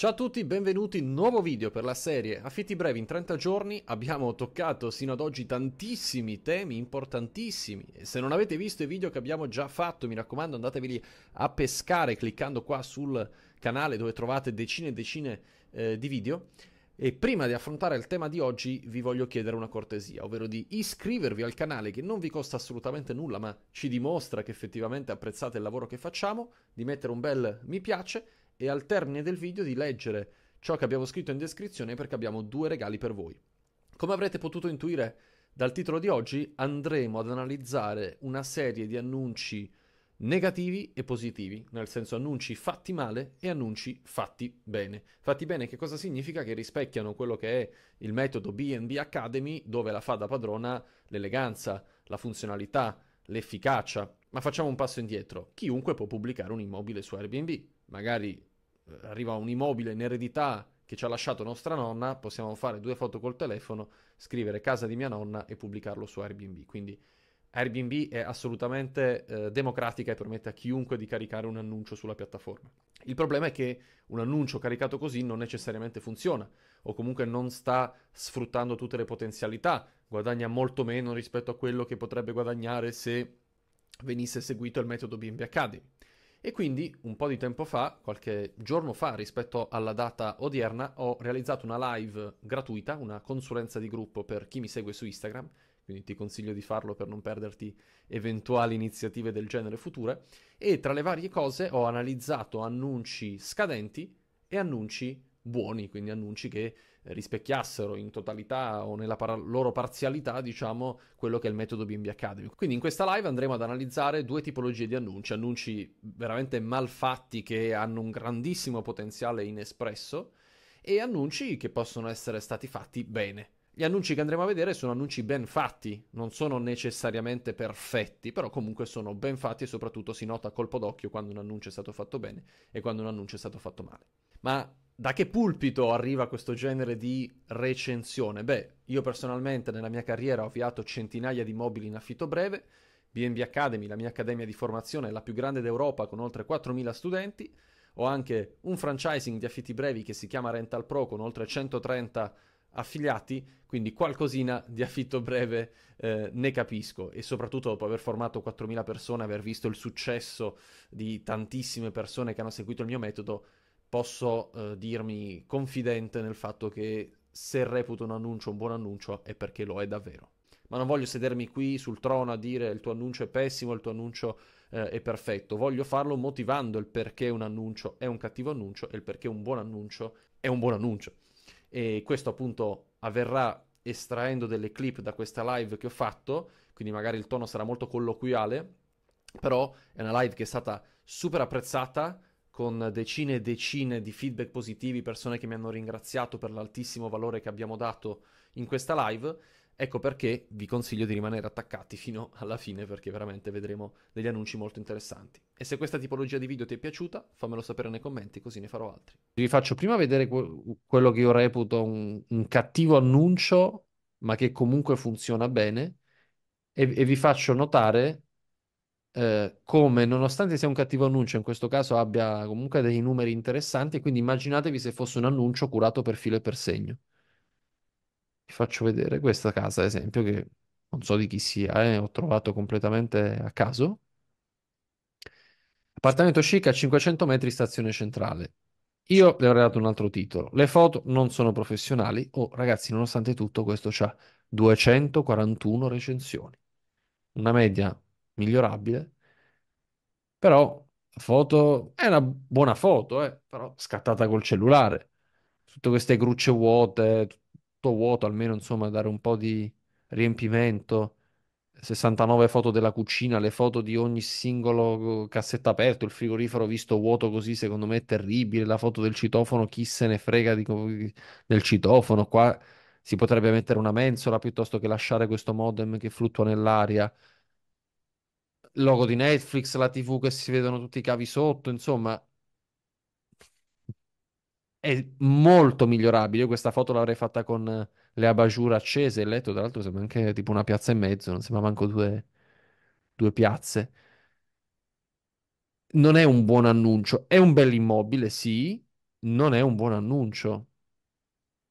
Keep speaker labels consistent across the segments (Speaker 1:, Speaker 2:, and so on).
Speaker 1: Ciao a tutti, benvenuti, nuovo video per la serie Affitti brevi in 30 giorni. Abbiamo toccato sino ad oggi tantissimi temi importantissimi. Se non avete visto i video che abbiamo già fatto, mi raccomando, andateveli a pescare cliccando qua sul canale dove trovate decine e decine eh, di video. E prima di affrontare il tema di oggi vi voglio chiedere una cortesia, ovvero di iscrivervi al canale che non vi costa assolutamente nulla ma ci dimostra che effettivamente apprezzate il lavoro che facciamo, di mettere un bel mi piace e al termine del video di leggere ciò che abbiamo scritto in descrizione perché abbiamo due regali per voi. Come avrete potuto intuire dal titolo di oggi, andremo ad analizzare una serie di annunci negativi e positivi, nel senso annunci fatti male e annunci fatti bene. Fatti bene che cosa significa? Che rispecchiano quello che è il metodo BNB Academy, dove la fa da padrona l'eleganza, la funzionalità, l'efficacia. Ma facciamo un passo indietro. Chiunque può pubblicare un immobile su Airbnb, magari eh, arriva un immobile in eredità che ci ha lasciato nostra nonna, possiamo fare due foto col telefono, scrivere casa di mia nonna e pubblicarlo su Airbnb. Quindi Airbnb è assolutamente eh, democratica e permette a chiunque di caricare un annuncio sulla piattaforma. Il problema è che un annuncio caricato così non necessariamente funziona o comunque non sta sfruttando tutte le potenzialità, guadagna molto meno rispetto a quello che potrebbe guadagnare se venisse seguito il metodo BNB Academy. E quindi un po' di tempo fa, qualche giorno fa rispetto alla data odierna, ho realizzato una live gratuita, una consulenza di gruppo per chi mi segue su Instagram, quindi ti consiglio di farlo per non perderti eventuali iniziative del genere future, e tra le varie cose ho analizzato annunci scadenti e annunci buoni, quindi annunci che rispecchiassero in totalità o nella par- loro parzialità, diciamo, quello che è il metodo BNB Academy. Quindi in questa live andremo ad analizzare due tipologie di annunci, annunci veramente malfatti che hanno un grandissimo potenziale inespresso e annunci che possono essere stati fatti bene. Gli annunci che andremo a vedere sono annunci ben fatti, non sono necessariamente perfetti, però comunque sono ben fatti e soprattutto si nota a colpo d'occhio quando un annuncio è stato fatto bene e quando un annuncio è stato fatto male. Ma da che pulpito arriva questo genere di recensione? Beh, io personalmente nella mia carriera ho avviato centinaia di mobili in affitto breve. BNB Academy, la mia accademia di formazione, è la più grande d'Europa con oltre 4.000 studenti. Ho anche un franchising di affitti brevi che si chiama Rental Pro con oltre 130 affiliati, quindi qualcosina di affitto breve eh, ne capisco e soprattutto dopo aver formato 4.000 persone, aver visto il successo di tantissime persone che hanno seguito il mio metodo, posso eh, dirmi confidente nel fatto che se reputo un annuncio un buon annuncio è perché lo è davvero. Ma non voglio sedermi qui sul trono a dire il tuo annuncio è pessimo, il tuo annuncio eh, è perfetto. Voglio farlo motivando il perché un annuncio è un cattivo annuncio e il perché un buon annuncio è un buon annuncio. E questo appunto avverrà estraendo delle clip da questa live che ho fatto, quindi magari il tono sarà molto colloquiale, però è una live che è stata super apprezzata con decine e decine di feedback positivi, persone che mi hanno ringraziato per l'altissimo valore che abbiamo dato in questa live. Ecco perché vi consiglio di rimanere attaccati fino alla fine perché veramente vedremo degli annunci molto interessanti. E se questa tipologia di video ti è piaciuta, fammelo sapere nei commenti così ne farò altri. Vi faccio prima vedere quello che io reputo un, un cattivo annuncio, ma che comunque funziona bene, e, e vi faccio notare eh, come nonostante sia un cattivo annuncio, in questo caso abbia comunque dei numeri interessanti, quindi immaginatevi se fosse un annuncio curato per filo e per segno. Vi faccio vedere questa casa, ad esempio, che non so di chi sia, eh, ho trovato completamente a caso. Appartamento chic a 500 metri, stazione centrale. Io le avrei dato un altro titolo. Le foto non sono professionali. Oh, ragazzi, nonostante tutto, questo c'ha 241 recensioni. Una media migliorabile, però la foto è una buona foto, eh, però scattata col cellulare. Tutte queste grucce vuote, tutto vuoto, almeno insomma dare un po' di riempimento. 69 foto della cucina, le foto di ogni singolo eh, cassetto aperto, il frigorifero visto vuoto così, secondo me è terribile. La foto del citofono, chi se ne frega di, del citofono? Qua si potrebbe mettere una mensola piuttosto che lasciare questo modem che fluttua nell'aria il logo di Netflix, la TV che si vedono tutti i cavi sotto, insomma, è molto migliorabile. Io questa foto l'avrei fatta con le abagiure accese. Il letto, tra l'altro, sembra anche tipo una piazza e mezzo, non sembra manco due, due piazze. Non è un buon annuncio. È un bell'immobile, sì, non è un buon annuncio.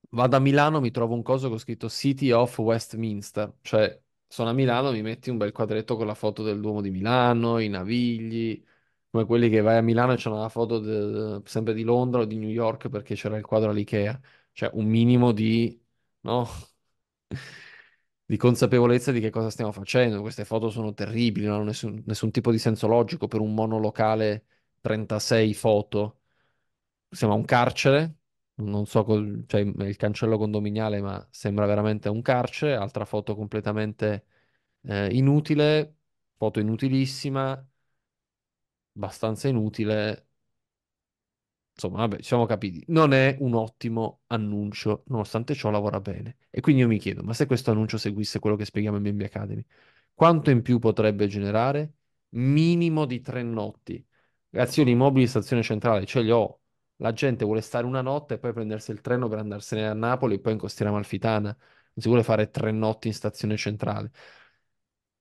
Speaker 1: Vado a Milano, mi trovo un coso che ho scritto City of Westminster, cioè sono a Milano, mi metti un bel quadretto con la foto del Duomo di Milano, i Navigli, come quelli che vai a Milano e c'è una foto de- sempre di Londra o di New York perché c'era il quadro all'IKEA. Cioè, un minimo di, no? di consapevolezza di che cosa stiamo facendo. Queste foto sono terribili, non hanno nessun, nessun tipo di senso logico per un monolocale 36 foto. Siamo a un carcere non so, cioè il cancello condominiale, ma sembra veramente un carcere. Altra foto completamente eh, inutile, foto inutilissima, abbastanza inutile. Insomma, vabbè, siamo capiti. Non è un ottimo annuncio, nonostante ciò lavora bene. E quindi io mi chiedo, ma se questo annuncio seguisse quello che spieghiamo in BB Academy, quanto in più potrebbe generare? Minimo di tre notti. Ragazzi, io gli immobili di stazione centrale ce li ho la gente vuole stare una notte e poi prendersi il treno per andarsene a Napoli e poi in costiera amalfitana. Non si vuole fare tre notti in stazione centrale.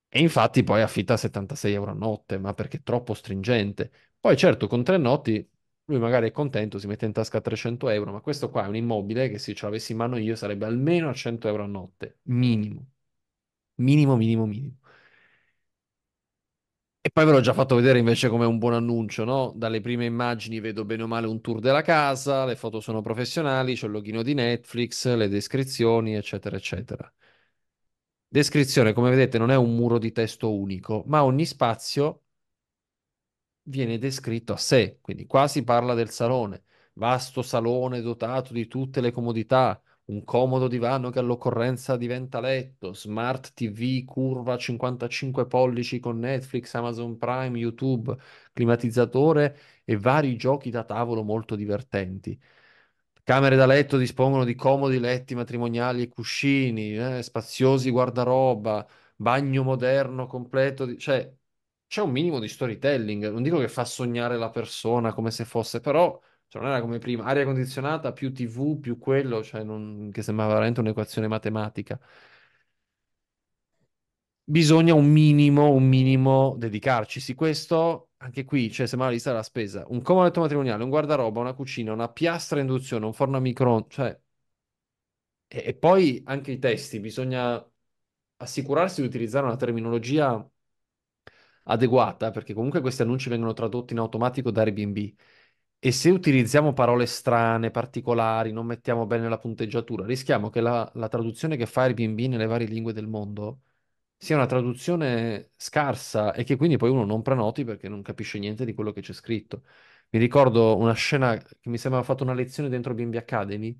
Speaker 1: E infatti poi affitta 76 euro a notte, ma perché è troppo stringente. Poi certo, con tre notti lui magari è contento, si mette in tasca 300 euro, ma questo qua è un immobile che se ce l'avessi in mano io sarebbe almeno a 100 euro a notte, minimo. Minimo, minimo, minimo. E poi ve l'ho già fatto vedere invece come un buon annuncio, no? Dalle prime immagini vedo bene o male un tour della casa, le foto sono professionali, c'è il loghino di Netflix, le descrizioni, eccetera, eccetera. Descrizione, come vedete, non è un muro di testo unico, ma ogni spazio viene descritto a sé, quindi qua si parla del salone, vasto salone dotato di tutte le comodità, un comodo divano che all'occorrenza diventa letto, smart TV curva 55 pollici con Netflix, Amazon Prime, YouTube, climatizzatore e vari giochi da tavolo molto divertenti. Camere da letto dispongono di comodi letti matrimoniali e cuscini, eh, spaziosi guardaroba, bagno moderno completo, di... cioè c'è un minimo di storytelling, non dico che fa sognare la persona come se fosse, però non era come prima, aria condizionata, più TV, più quello, cioè non... che sembrava veramente un'equazione matematica. Bisogna un minimo, un minimo dedicarci. Sì, questo anche qui, cioè sembrava lista della spesa. Un comodo matrimoniale, un guardaroba, una cucina, una piastra induzione, un forno a micro, cioè... E, e poi anche i testi, bisogna assicurarsi di utilizzare una terminologia adeguata, perché comunque questi annunci vengono tradotti in automatico da Airbnb e se utilizziamo parole strane, particolari, non mettiamo bene la punteggiatura, rischiamo che la, la traduzione che fa Airbnb nelle varie lingue del mondo sia una traduzione scarsa e che quindi poi uno non prenoti perché non capisce niente di quello che c'è scritto. Mi ricordo una scena che mi sembrava fatto una lezione dentro B&B Academy,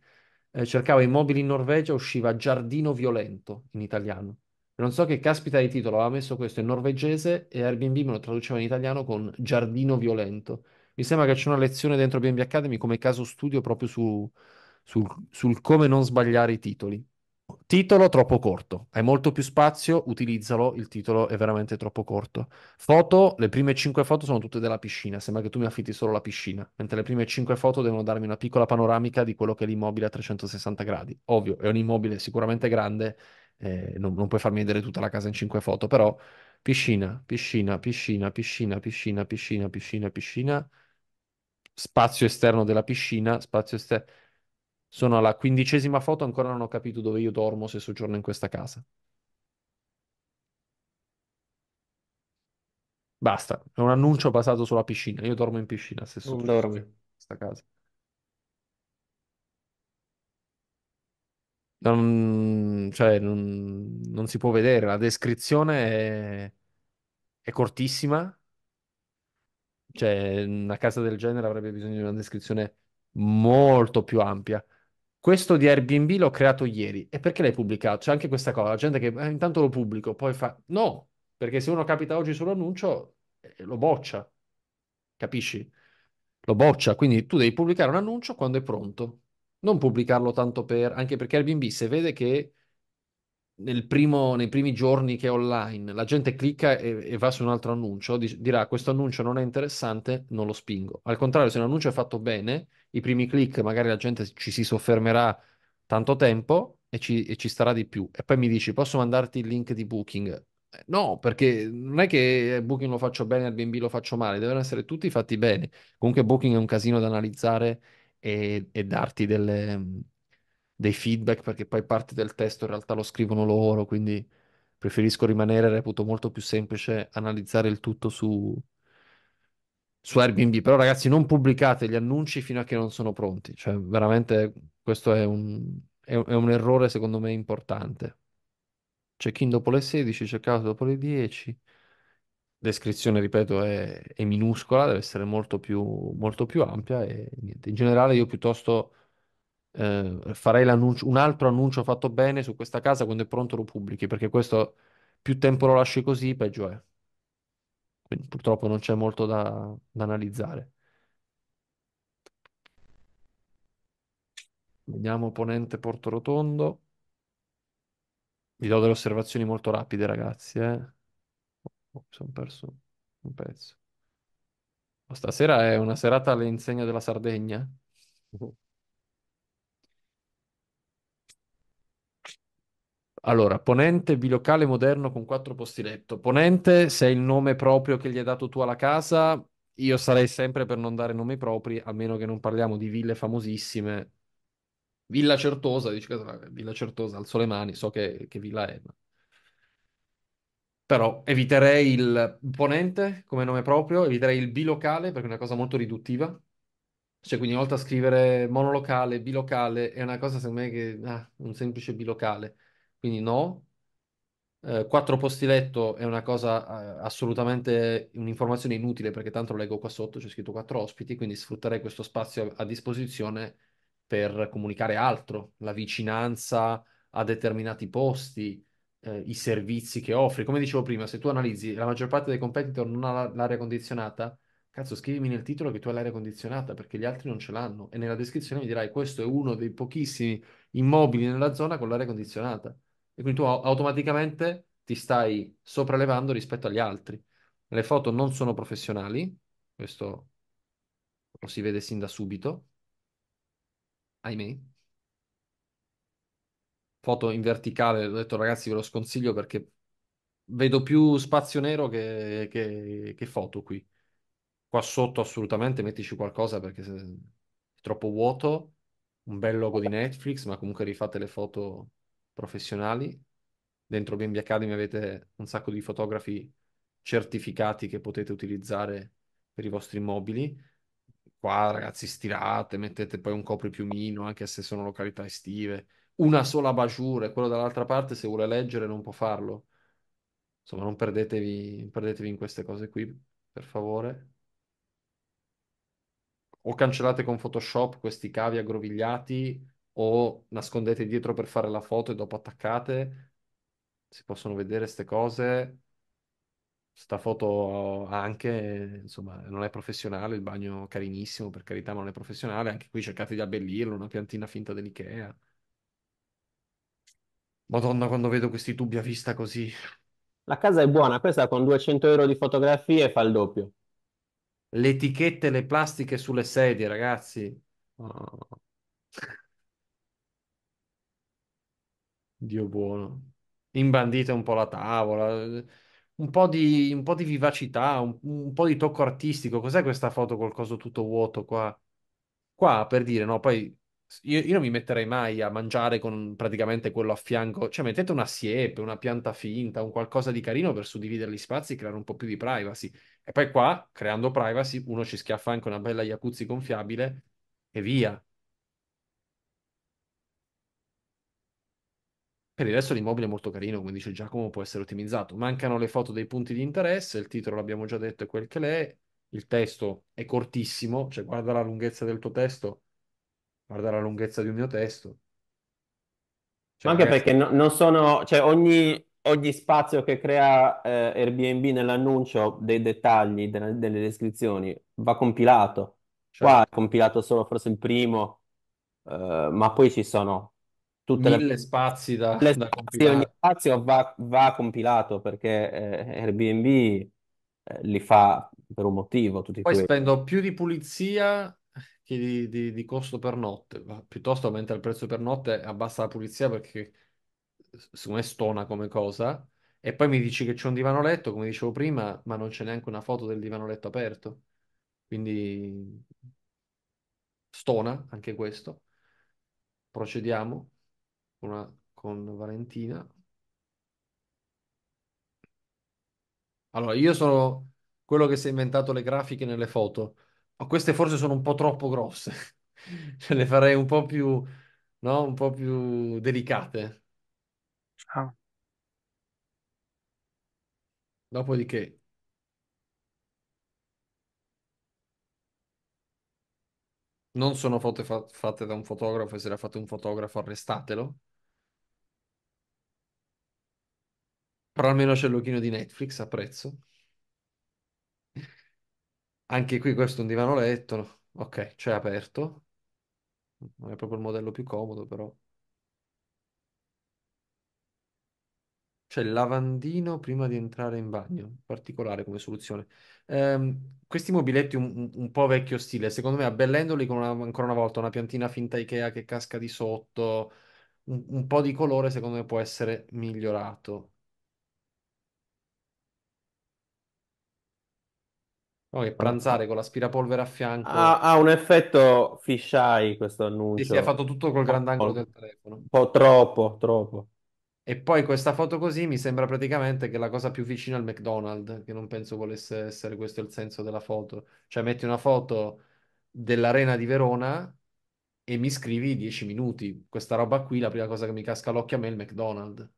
Speaker 1: eh, cercavo immobili in Norvegia, usciva Giardino Violento in italiano. Non so che caspita di titolo aveva messo questo in norvegese e Airbnb me lo traduceva in italiano con Giardino Violento. Mi sembra che c'è una lezione dentro BNB Academy come caso studio proprio su, sul, sul come non sbagliare i titoli. Titolo troppo corto, hai molto più spazio, utilizzalo, il titolo è veramente troppo corto. Foto, le prime 5 foto sono tutte della piscina, sembra che tu mi affitti solo la piscina, mentre le prime 5 foto devono darmi una piccola panoramica di quello che è l'immobile a 360 gradi. Ovvio, è un immobile sicuramente grande, eh, non, non, puoi farmi vedere tutta la casa in 5 foto, però piscina, piscina, piscina, piscina, piscina, piscina, piscina, piscina, spazio esterno della piscina, spazio esterno... Sono alla quindicesima foto, ancora non ho capito dove io dormo se soggiorno in questa casa. Basta, è un annuncio basato sulla piscina. Io dormo in piscina se soggiorno in questa casa. Non, cioè, non, non si può vedere, la descrizione è, è cortissima cioè, una casa del genere avrebbe bisogno di una descrizione molto più ampia. Questo di Airbnb l'ho creato ieri. E perché l'hai pubblicato? C'è anche questa cosa, la gente che eh, intanto lo pubblico, poi fa... No, perché se uno capita oggi sull'annuncio, eh, lo boccia. Capisci? Lo boccia. Quindi tu devi pubblicare un annuncio quando è pronto. Non pubblicarlo tanto per... Anche perché Airbnb, se vede che nel primo, nei primi giorni che è online, la gente clicca e, e va su un altro annuncio, di, dirà questo annuncio non è interessante, non lo spingo. Al contrario, se un annuncio è fatto bene, i primi click magari la gente ci si soffermerà tanto tempo e ci, e ci starà di più. E poi mi dici, posso mandarti il link di Booking? Eh, no, perché non è che eh, Booking lo faccio bene, Airbnb lo faccio male, devono essere tutti fatti bene. Comunque Booking è un casino da analizzare e, e darti delle dei feedback perché poi parte del testo in realtà lo scrivono loro, quindi preferisco rimanere, reputo molto più semplice analizzare il tutto su, su Airbnb. Però ragazzi non pubblicate gli annunci fino a che non sono pronti, cioè veramente questo è un, è, è un errore secondo me importante. Check-in dopo le 16, check-out dopo le 10 descrizione, ripeto, è, è, minuscola, deve essere molto più, molto più ampia e niente. In generale io piuttosto eh, farei un altro annuncio fatto bene su questa casa quando è pronto lo pubblichi, perché questo più tempo lo lasci così, peggio è. Quindi purtroppo non c'è molto da, da analizzare. Vediamo ponente Porto Rotondo. Vi do delle osservazioni molto rapide, ragazzi. Eh? Oh, sono perso un pezzo. Stasera è una serata all'insegna della Sardegna. Allora, ponente bilocale moderno con quattro posti letto. Ponente, se è il nome proprio che gli hai dato tu alla casa, io sarei sempre per non dare nomi propri, a meno che non parliamo di ville famosissime. Villa Certosa, dici, che Villa Certosa, alzo le mani, so che, che villa è. Ma... Però eviterei il ponente come nome proprio, eviterei il bilocale perché è una cosa molto riduttiva. Cioè, quindi una volta scrivere monolocale, bilocale, è una cosa secondo me che... Ah, un semplice bilocale quindi no. Eh, quattro posti letto è una cosa eh, assolutamente un'informazione inutile perché tanto lo leggo qua sotto, c'è scritto quattro ospiti, quindi sfrutterei questo spazio a, a disposizione per comunicare altro, la vicinanza a determinati posti, eh, i servizi che offri. Come dicevo prima, se tu analizzi la maggior parte dei competitor non ha l'aria condizionata, cazzo, scrivimi nel titolo che tu hai l'aria condizionata perché gli altri non ce l'hanno e nella descrizione mi dirai questo è uno dei pochissimi immobili nella zona con l'aria condizionata e quindi tu automaticamente ti stai sopraelevando rispetto agli altri. Le foto non sono professionali, questo lo si vede sin da subito, ahimè. Foto in verticale, ho detto ragazzi ve lo sconsiglio perché vedo più spazio nero che, che, che foto qui. Qua sotto assolutamente mettici qualcosa perché è troppo vuoto, un bel logo di Netflix, ma comunque rifate le foto professionali. Dentro Bambi Academy avete un sacco di fotografi certificati che potete utilizzare per i vostri mobili. Qua ragazzi stirate, mettete poi un copripiumino anche se sono località estive. Una sola basciura e quello dall'altra parte se vuole leggere non può farlo. Insomma, non perdetevi, perdetevi in queste cose qui, per favore o cancellate con Photoshop questi cavi aggrovigliati o nascondete dietro per fare la foto e dopo attaccate, si possono vedere queste cose. Sta foto anche, insomma, non è professionale, il bagno carinissimo, per carità, ma non è professionale. Anche qui cercate di abbellirlo, una piantina finta dell'IKEA. Madonna, quando vedo questi tubi
Speaker 2: a vista così. La casa è buona, questa con 200 euro di fotografie fa il doppio. Le etichette, le plastiche sulle sedie, ragazzi. Oh.
Speaker 1: Dio buono. Imbandite un po' la tavola, un po' di, un po' di vivacità, un, un po' di tocco artistico. Cos'è questa foto col coso tutto vuoto qua? Qua per dire, no, poi io, io non mi metterei mai a mangiare con praticamente quello a fianco. Cioè, mettete una siepe, una pianta finta, un qualcosa di carino per suddividere gli spazi e creare un po' più di privacy. E poi qua, creando privacy, uno ci schiaffa anche una bella jacuzzi gonfiabile e via. Per il resto l'immobile è molto carino, come dice Giacomo, può essere ottimizzato. Mancano le foto dei punti di interesse, il titolo l'abbiamo già detto è quel che l'è, il testo è cortissimo, cioè guarda la lunghezza del tuo testo, guarda
Speaker 2: la lunghezza di un mio testo. Cioè, anche ragazzi... perché no, non sono, cioè ogni, ogni spazio che crea eh, Airbnb nell'annuncio dei dettagli, de- delle descrizioni, va compilato. Certo. Qua è compilato solo forse il primo, eh, ma poi ci sono tutte mille le... spazi da, le da spazi, ogni compilare. spazio va, va compilato perché eh, Airbnb eh, li fa per un motivo tutti Poi questi.
Speaker 1: spendo più di pulizia che di, di- di costo per notte, Ma piuttosto aumenta il prezzo per notte, abbassa la pulizia perché secondo me stona come cosa. E poi mi dici che c'è un divano letto, come dicevo prima, ma non c'è neanche una foto del divano letto aperto. Quindi stona anche questo. Procediamo una con Valentina. Allora, io sono quello che si è inventato le grafiche nelle foto, ma queste forse sono un po' troppo grosse, cioè le farei un po' più, no? Un po' più delicate. Ah, Dopodiché, non sono foto fa- fatte da un fotografo, e se le ha fatte un fotografo arrestatelo. Però almeno c'è il lochino di Netflix, a prezzo. Anche qui questo è un divano letto. Ok, c'è aperto. Non è proprio il modello più comodo, però. C'è il lavandino prima di entrare in bagno. Particolare come soluzione. Ehm, questi mobiletti un, un- un po' vecchio stile, secondo me abbellendoli con una- ancora una volta una piantina finta Ikea che casca di sotto, un, un po' di colore, secondo me può essere migliorato. Poi oh, pranzare con l'aspirapolvere a fianco. Ha, ha
Speaker 2: un effetto fisheye questo Sì, si è annuncio. fatto tutto col grandangolo del telefono. un po' troppo, troppo. E poi questa foto
Speaker 1: così mi sembra praticamente che la cosa più vicina al McDonald's, che non penso volesse essere questo il senso della foto. Cioè metti una foto dell'Arena di Verona e mi scrivi 10 minuti. Questa roba qui, la prima cosa che mi casca all'occhio a me è il McDonald's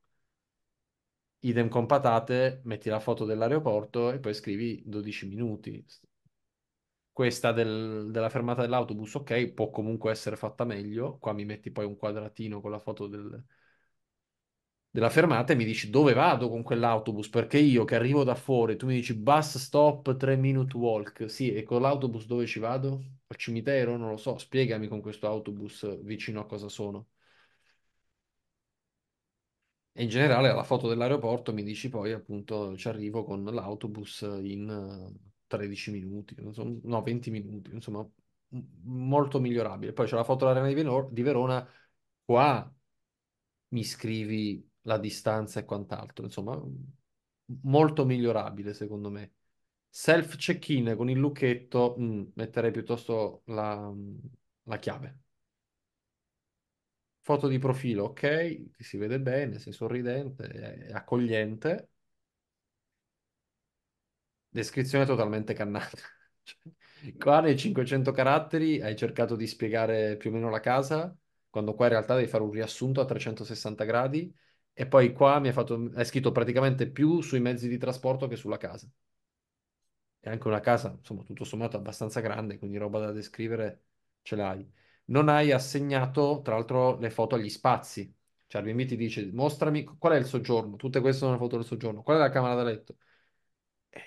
Speaker 1: idem con patate, metti la foto dell'aeroporto e poi scrivi 12 minuti. Questa del, della fermata dell'autobus, ok, può comunque essere fatta meglio. Qua mi metti poi un quadratino con la foto del, della fermata e mi dici dove vado con quell'autobus, perché io che arrivo da fuori, tu mi dici bus stop 3 minute walk, sì, e con l'autobus dove ci vado? Al cimitero? Non lo so, spiegami con questo autobus vicino a cosa sono in generale alla foto dell'aeroporto mi dici poi appunto ci arrivo con l'autobus in 13 eh, minuti, insomma, no 20 minuti, insomma molto migliorabile. Poi c'è la foto dell'arena di, di Verona, qua mi scrivi la distanza e quant'altro, insomma molto migliorabile secondo me. Self check-in con il lucchetto, mh, mm, metterei piuttosto la, mm, la chiave foto di profilo, ok, ti si vede bene, sei sorridente, è accogliente. Descrizione totalmente cannata. Cioè, qua nei 500 caratteri hai cercato di spiegare più o meno la casa, quando qua in realtà devi fare un riassunto a 360 gradi e poi qua mi ha fatto, hai scritto praticamente più sui mezzi di trasporto che sulla casa. E anche una casa, insomma, tutto sommato abbastanza grande, quindi roba da descrivere ce l'hai non hai assegnato, tra l'altro, le foto agli spazi. Cioè, Airbnb ti dice, mostrami qual è il soggiorno, tutte queste sono le foto del soggiorno, qual è la camera da letto. Eh,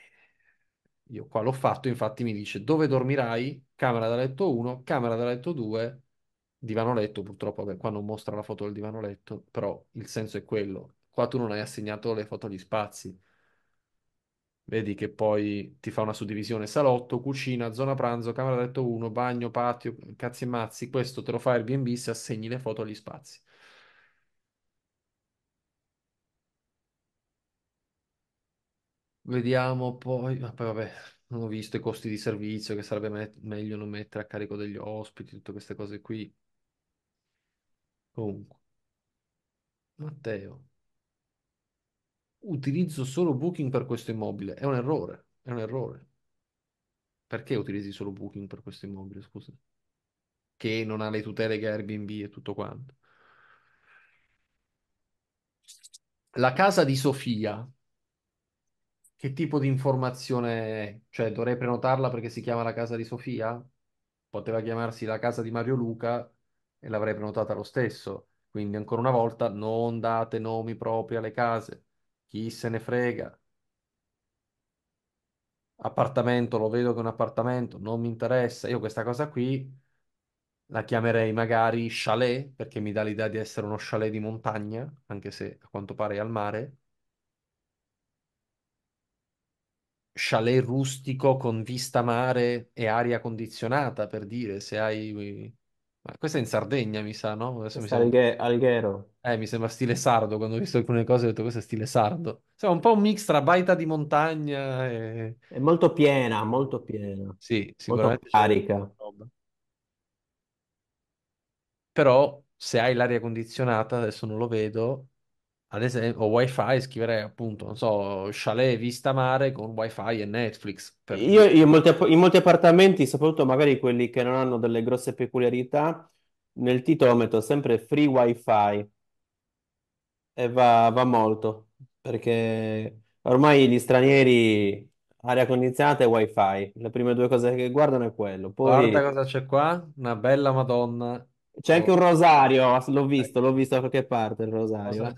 Speaker 1: io qua l'ho fatto, infatti mi dice dove dormirai, camera da letto 1, camera da letto 2, divano letto, purtroppo, vabbè, qua non mostra la foto del divano letto, però il senso è quello. Qua tu non hai assegnato le foto agli spazi. Vedi che poi ti fa una suddivisione salotto, cucina, zona pranzo, camera da letto 1, bagno, patio, cazzi e mazzi. Questo te lo fa Airbnb se assegni le foto agli spazi. Vediamo poi, ma poi vabbè, non ho visto i costi di servizio che sarebbe me- meglio non mettere a carico degli ospiti, tutte queste cose qui. Comunque, Matteo utilizzo solo Booking per questo immobile. È un errore, è un errore. Perché utilizzi solo Booking per questo immobile, scusa? Che non ha le tutele che Airbnb e tutto quanto. La casa di Sofia, che tipo di informazione è? Cioè, dovrei prenotarla perché si chiama la casa di Sofia? Poteva chiamarsi la casa di Mario Luca e l'avrei prenotata lo stesso. Quindi, ancora una volta, non date nomi propri alle case. Chi se ne frega? Appartamento, lo vedo che è un appartamento, non mi interessa. Io questa cosa qui la chiamerei magari chalet, perché mi dà l'idea di essere uno chalet di montagna, anche se a quanto pare è al mare. Chalet rustico con vista mare e aria condizionata, per dire, se hai ma questo è in Sardegna, mi sa, no? Adesso mi Questo sembra... Alghe- Alghero. Eh, mi sembra stile sardo, quando ho visto alcune cose ho detto questo è stile
Speaker 2: sardo. Sembra un po' un mix tra baita di montagna e... È molto piena, molto piena, Sì, sicuramente c'è carica. roba.
Speaker 1: Però se hai l'aria condizionata, adesso non lo vedo, ad esempio, o wifi, scrivere appunto, non so, chalet vista mare con wifi e Netflix.
Speaker 2: Per... Io in molti, in molti appartamenti, soprattutto magari quelli che non hanno delle grosse peculiarità, nel titolo metto sempre free wifi e va, va molto, perché ormai gli stranieri, aria condizionata e wifi, le prime due cose che guardano è quello. Guarda
Speaker 1: cosa c'è qua,
Speaker 2: una bella Madonna. c'è anche oh. un Oh, rosario, l'ho eh. visto, l'ho visto da qualche parte il rosario.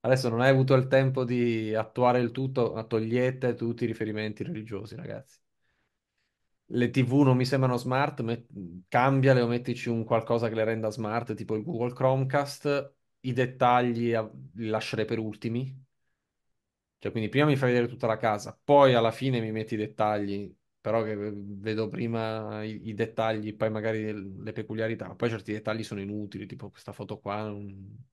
Speaker 2: Adesso non hai avuto il
Speaker 1: tempo di attuare il tutto, ma togliete tutti i riferimenti religiosi, ragazzi. Le TV non mi sembrano smart, cambiale o mettici un qualcosa che le renda smart, tipo il Google Chromecast. I dettagli li lascerei per ultimi. Cioè, quindi prima mi fai vedere tutta la casa, poi alla fine mi metti i dettagli, però che vedo prima i, i dettagli, poi magari le, peculiarità, poi certi dettagli sono inutili, tipo questa foto qua non,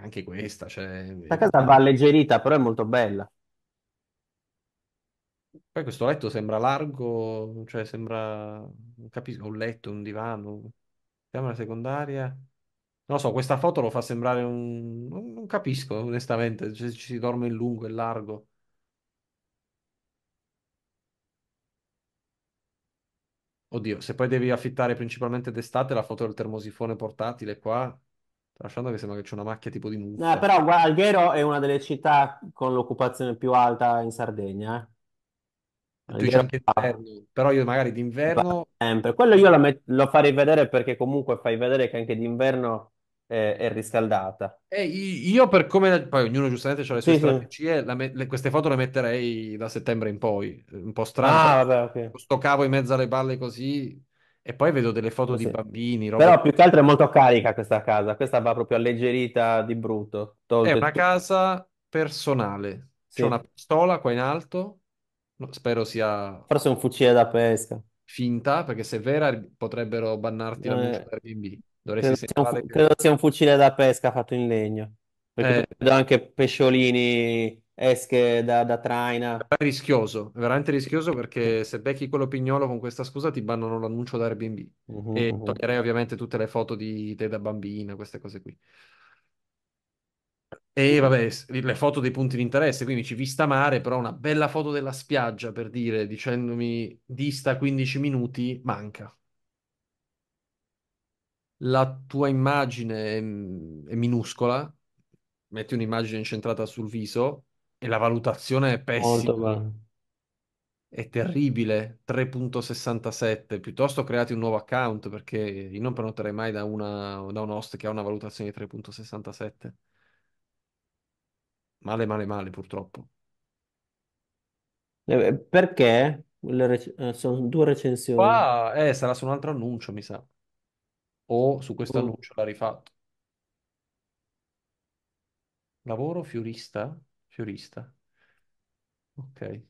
Speaker 1: anche questa, cioè... La eh, casa va
Speaker 2: alleggerita, però è molto bella.
Speaker 1: Poi questo letto sembra largo, cioè sembra... Non capisco, un letto, un divano, camera secondaria. Non lo so, questa foto lo fa sembrare un... Non, capisco, onestamente, se ci si dorme in lungo e largo. Oddio, se poi devi affittare principalmente d'estate la foto del
Speaker 2: termosifone portatile qua... Lasciando che sembra che c'è una macchia tipo di muffa. Eh, però guarda, Alghero è una delle città con l'occupazione più alta in Sardegna. eh. Tu dici Alghero anche inverno, però io magari va d'inverno... sempre. Quello io lo, lo farei vedere perché comunque fai vedere che anche d'inverno è, è riscaldata.
Speaker 1: Eh, io
Speaker 2: per come... Poi ognuno
Speaker 1: giustamente ha le sue Sì, sì. strategie, la me- le- queste foto le metterei da settembre in poi. Un po' ah, strano,
Speaker 2: però vabbè, ok. sto cavo in mezzo alle balle così, e poi vedo delle foto sì. di bambini. Roba... Però più che altro è molto carica questa casa. Questa va proprio alleggerita di brutto. È una tutto. casa
Speaker 1: personale. C'è Sì. una pistola qua in alto. Spero sia
Speaker 2: Forse è un fucile da pesca.
Speaker 1: finta, perché se è vera potrebbero bannarti la Eh, multa Airbnb.
Speaker 2: Dovresti credo sia un, segnalare che... sia un fucile da pesca fatto in legno. Perché Eh, vedo anche pesciolini esche da, da traina. È rischioso, è veramente rischioso perché
Speaker 1: se becchi quello pignolo con questa scusa ti bannano l'annuncio da Airbnb uh-huh, e uh-huh. toglierei ovviamente tutte le foto di te da bambina, queste cose qui. E vabbè, le foto dei punti di interesse, quindi ci vista mare, però una bella foto della spiaggia per dire, dicendomi dista 15 minuti, manca. La tua immagine è, mm, è minuscola, metti un'immagine incentrata sul viso, e la valutazione è Molto pessima, male. è terribile, 3.67. Piuttosto creati un nuovo account perché io non prenoterei mai da, una, da un host che ha una valutazione di 3.67.
Speaker 2: Male, male, male, purtroppo. Eh, eh, perché? Le eh, sono due recensioni. Qua eh, sarà su un altro annuncio, mi sa. O su questo Mm. annuncio l'ha rifatto. Lavoro
Speaker 1: fiorista? fiorista. Ok.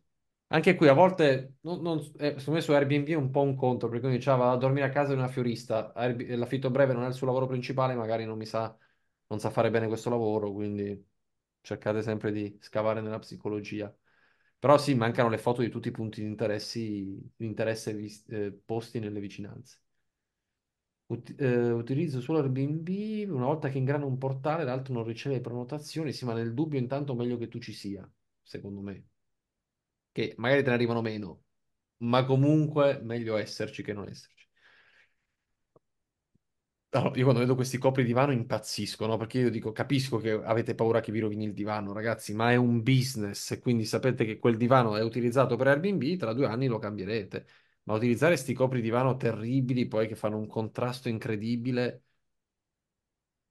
Speaker 1: Anche qui a volte, non, non, eh, secondo me su Airbnb è un po' un contro, perché cominciava a dormire a casa di una fiorista, Airb- eh, l'affitto breve non è il suo lavoro principale, magari non mi sa, non sa fare bene questo lavoro, quindi cercate sempre di scavare nella psicologia. Però sì, mancano le foto di tutti i punti di interessi- di interesse vis- eh, posti nelle vicinanze. Ut- eh, utilizzo solo Airbnb una volta che ingrano un portale, l'altro non riceve prenotazioni. Sì, ma nel dubbio, intanto meglio che tu ci sia, secondo me. Che magari te ne arrivano meno, ma comunque meglio esserci che non esserci. Allora, io quando vedo questi copri divano impazzisco, no? Perché io dico, capisco che avete paura che vi rovini il divano, ragazzi, ma è un business e quindi sapete che quel divano è utilizzato per Airbnb, tra due anni lo cambierete ma utilizzare sti copri divano terribili poi che fanno un contrasto incredibile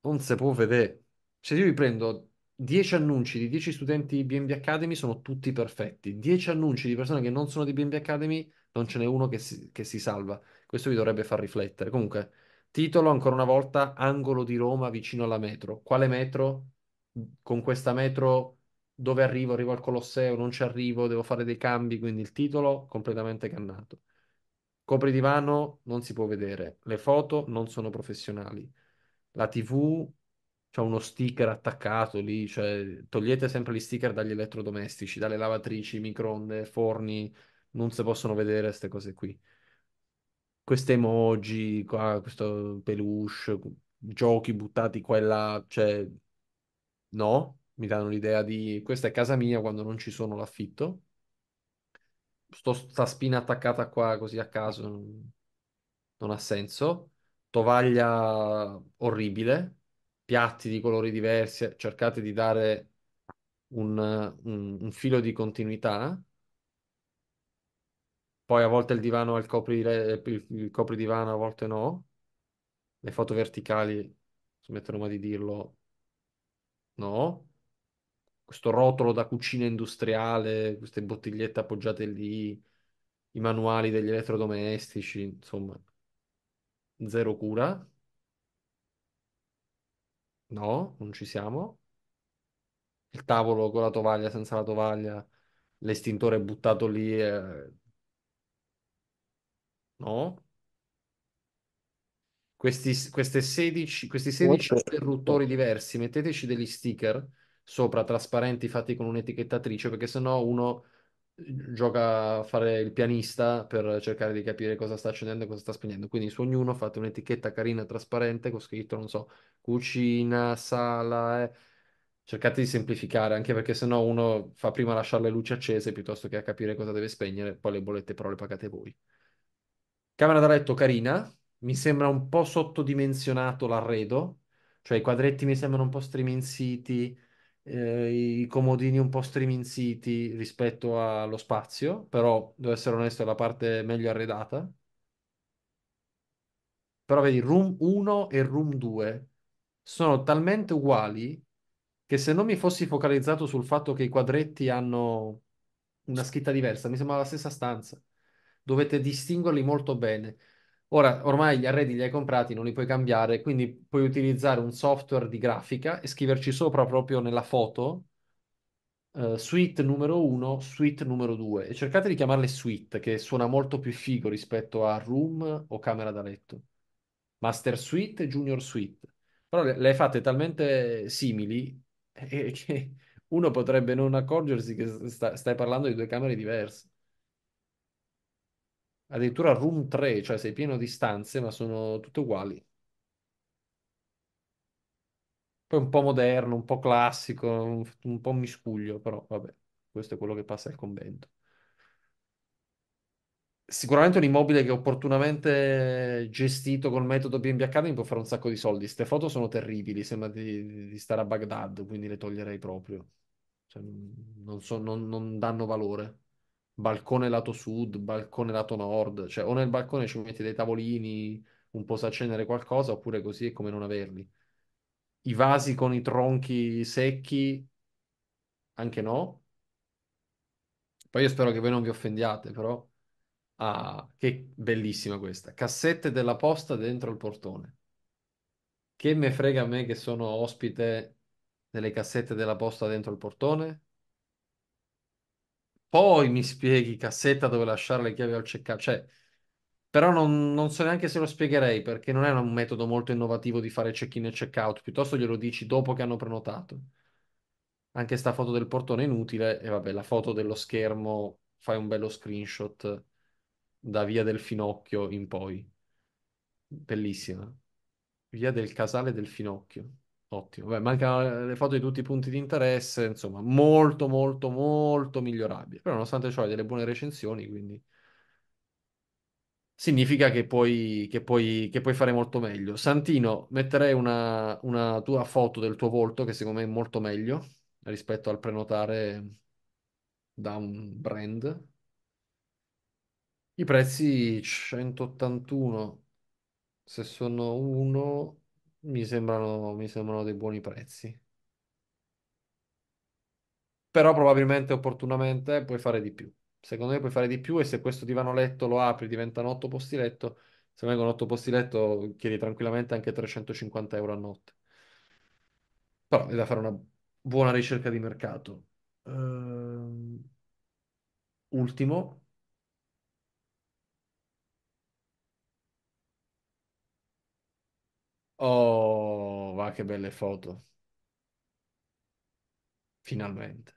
Speaker 1: non si può vedere. se io vi prendo 10 annunci di 10 studenti di BNB Academy sono tutti perfetti. 10 annunci di persone che non sono di BNB Academy non ce n'è uno che si, che si salva. Questo vi dovrebbe far riflettere. Comunque, titolo ancora una volta, angolo di Roma vicino alla metro. Quale metro? Con questa metro dove arrivo? Arrivo al Colosseo, non ci arrivo, devo fare dei cambi, quindi il titolo completamente cannato. Copridivano non si può vedere, le foto non sono professionali, la TV c'è uno sticker attaccato lì, cioè togliete sempre gli sticker dagli elettrodomestici, dalle lavatrici, microonde, forni, non si possono vedere queste cose qui. Queste emoji, qua, questo peluche, giochi buttati qua e là, cioè no, mi danno l'idea di questa è casa mia quando non ci sono l'affitto sto, sta spina attaccata qua così a caso non, non ha senso. Tovaglia orribile, piatti di colori diversi, cercate di dare un, un, un filo di continuità. Poi a volte il divano ha il, copri, il, copridivano, a volte no. Le foto verticali, smetterò mai di dirlo, no questo rotolo da cucina industriale, queste bottigliette appoggiate lì, i manuali degli elettrodomestici, insomma, zero cura. No, non ci siamo. Il tavolo con la tovaglia, senza la tovaglia, l'estintore buttato lì. eh, No. Questi, queste 16, questi 16 interruttori diversi, metteteci degli sticker sopra trasparenti fatti con un'etichettatrice, perché sennò uno eh, gioca a fare il pianista per cercare di capire cosa sta accendendo e cosa sta spegnendo. Quindi su ognuno fate un'etichetta carina, trasparente, con scritto, non so, cucina, sala. Eh. Cercate di semplificare, anche perché sennò uno fa prima lasciare le luci accese piuttosto che a capire cosa deve spegnere, poi le bollette però le pagate voi. Camera da letto carina, mi sembra un po' sottodimensionato l'arredo, cioè i quadretti mi sembrano un po' striminziti, eh, i comodini un po' streaming city rispetto allo spazio, però devo essere onesto, è la parte meglio arredata. Però vedi, room 1 e room 2 sono talmente uguali che se non mi fossi focalizzato sul fatto che i quadretti hanno una scritta diversa, mi sembrava la stessa stanza. Dovete distinguerli molto bene. Ora, ormai gli arredi li hai comprati, non li puoi cambiare, quindi puoi utilizzare un software di grafica e scriverci sopra proprio nella foto Uh, suite numero 1, suite numero 2 e cercate di chiamarle suite che suona molto più figo rispetto a room o camera da letto. Master suite e junior suite. Però le, le fatte talmente simili eh, che uno potrebbe non accorgersi che sta, stai parlando di due camere diverse. Addirittura room 3, cioè sei pieno di stanze, ma sono tutte uguali. Poi un po' moderno, un po' classico, un, un po' miscuglio, però vabbè, questo è quello che passa al convento. Sicuramente un immobile che opportunamente gestito col metodo B&B Academy può fare un sacco di soldi. Queste foto sono terribili, sembra di, di stare a Baghdad, quindi le toglierei proprio. Cioè, non so, non, non danno valore balcone lato sud, balcone lato nord, cioè o nel balcone ci metti dei tavolini, un posacenere, qualcosa, oppure così è come non averli. I vasi con i tronchi secchi, anche no. Poi io spero che voi non vi offendiate, però... Ah, che bellissima questa. Cassette della posta dentro il portone. Che me frega a me che sono ospite delle cassette della posta dentro il portone? poi mi spieghi cassetta dove lasciare le chiavi al checkout. cioè, però non, non, so neanche se lo spiegherei perché non è un metodo molto innovativo di fare check-in e check-out, piuttosto glielo dici dopo che hanno prenotato. Anche sta foto del portone è inutile e vabbè, la foto dello schermo fai un bello screenshot da via del finocchio in poi. Bellissima. Via del casale del finocchio. Ottimo, Beh, mancano le foto di tutti i punti di interesse, insomma, molto, molto, molto migliorabile. Però, nonostante ciò, hai delle buone recensioni, quindi significa che puoi, che puoi- che puoi fare molto meglio. Santino, metterei una, una tua foto del tuo volto, che secondo me è molto meglio rispetto al prenotare da un brand. I prezzi 181, se sono uno mi sembrano, mi sembrano dei buoni prezzi. Però probabilmente opportunamente puoi fare di più. Secondo me puoi fare di più e se questo divano letto lo apri, diventano otto posti letto. Se vengono otto posti letto, chiedi tranquillamente anche 350 euro a notte. Però è da fare una buona ricerca di mercato. Ehm, ultimo. Oh, va che belle foto, finalmente.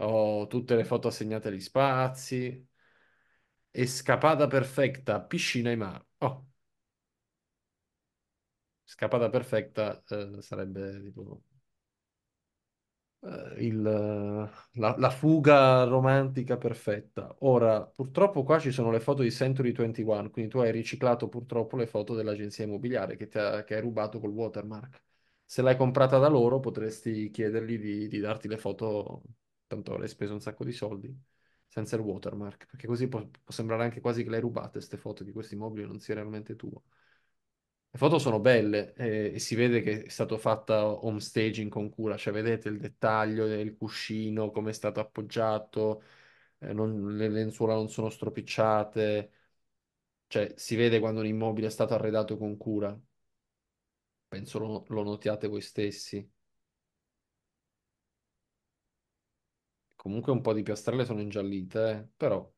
Speaker 1: Ho oh, tutte le foto assegnate agli spazi. Escapada perfetta, piscina ai mare. Oh, scappata perfetta, eh, sarebbe tipo eh, il, eh, la, la, fuga romantica perfetta. Ora, purtroppo qua ci sono le foto di Century 21, quindi tu hai riciclato purtroppo le foto dell'agenzia immobiliare che, ha, che hai rubato col watermark. Se l'hai comprata da loro, potresti chiedergli di, di darti le foto, tanto l'hai speso un sacco di soldi, senza il watermark, perché così può, può sembrare anche quasi che l'hai hai rubate queste foto, che questo immobile non sia realmente tuo. Le foto sono belle eh, e si vede che è stato fatto home staging con cura, cioè vedete il dettaglio del cuscino, come è stato appoggiato, eh, non, le lenzuola non sono stropicciate, cioè si vede quando un immobile è stato arredato con cura. Penso lo, lo notiate voi stessi. Comunque un po' di piastrelle sono ingiallite, eh, però...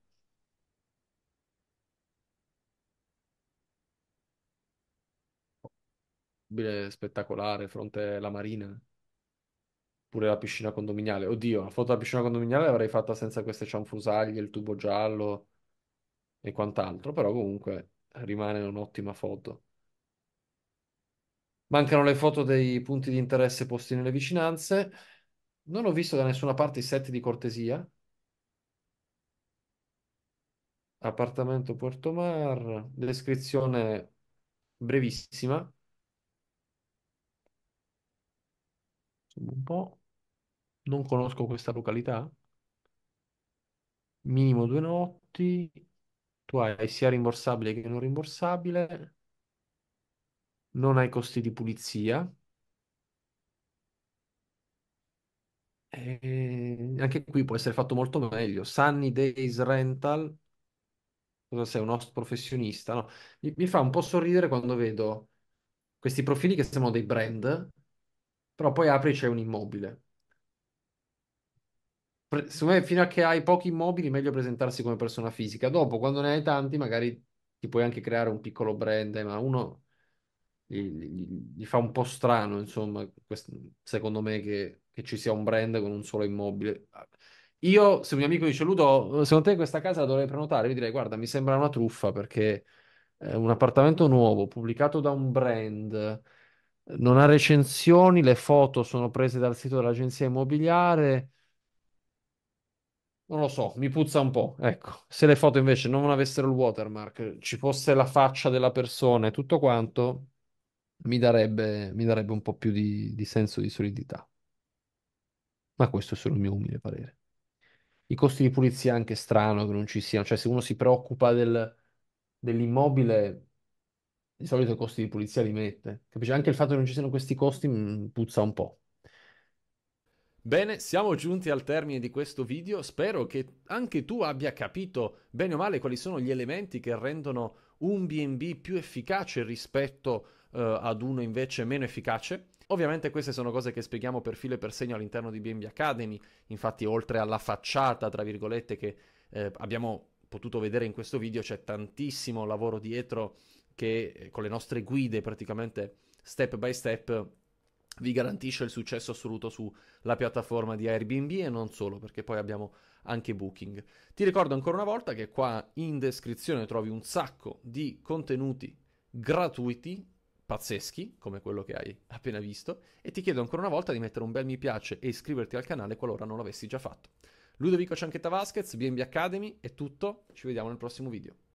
Speaker 1: incredibile, spettacolare, fronte alla marina, pure la piscina condominiale. Oddio, la foto della piscina condominiale l'avrei fatta senza queste cianfrusaglie, il tubo giallo e quant'altro, però comunque rimane un'ottima foto. Mancano le foto dei punti di interesse posti nelle vicinanze. Non ho visto da nessuna parte i set di cortesia. Appartamento Puerto Mar, descrizione brevissima. un po'. Non conosco questa località. Minimo due notti. Tu hai sia rimborsabile che non rimborsabile. Non hai costi di pulizia. E eh, anche qui può essere fatto molto meglio. Sunny Days Rental. Cosa sei, un host professionista? No? Mi, mi fa un po' sorridere quando vedo questi profili che sembrano dei brand però poi apri e c'è un immobile. Pre- secondo me, fino a che hai pochi immobili, meglio presentarsi come persona fisica. Dopo, quando ne hai tanti, magari ti puoi anche creare un piccolo brand, ma uno gli, gli- gli fa un po' strano, insomma, secondo me, che, che ci sia un brand con un solo immobile. Io, se un mio amico dice, Ludo, secondo te questa casa la dovrei prenotare? Io direi, guarda, mi sembra una truffa perché è un appartamento nuovo, pubblicato da un brand non ha recensioni, le foto sono prese dal sito dell'agenzia immobiliare. Non lo so, mi puzza un po'. Ecco, se le foto invece non avessero il watermark, ci fosse la faccia della persona e tutto quanto, mi darebbe, mi darebbe un po' più di, di senso di solidità. Ma questo è solo il mio umile parere. I costi di pulizia anche strano che non ci siano, cioè se uno si preoccupa del, dell'immobile di solito i costi di pulizia li mette. Capisci? Anche il fatto che non ci siano questi costi mm, puzza un po'. Bene, siamo giunti al termine di questo video. Spero che anche tu abbia capito bene o male quali sono gli elementi che rendono un B&B più efficace rispetto uh, ad uno invece meno efficace. Ovviamente queste sono cose che spieghiamo per filo e per segno all'interno di B&B Academy, infatti oltre alla facciata, tra virgolette, che eh, abbiamo potuto vedere in questo video, c'è tantissimo lavoro dietro che eh, con le nostre guide praticamente step by step vi garantisce il successo assoluto sulla piattaforma di Airbnb e non solo, perché poi abbiamo anche Booking. Ti ricordo ancora una volta che qua in descrizione trovi un sacco di contenuti gratuiti pazzeschi, come quello che hai appena visto, e ti chiedo ancora una volta di mettere un bel mi piace e iscriverti al canale qualora non l'avessi già fatto. Ludovico Cianchetta Vasquez, BNB Academy, è tutto, ci vediamo nel prossimo video.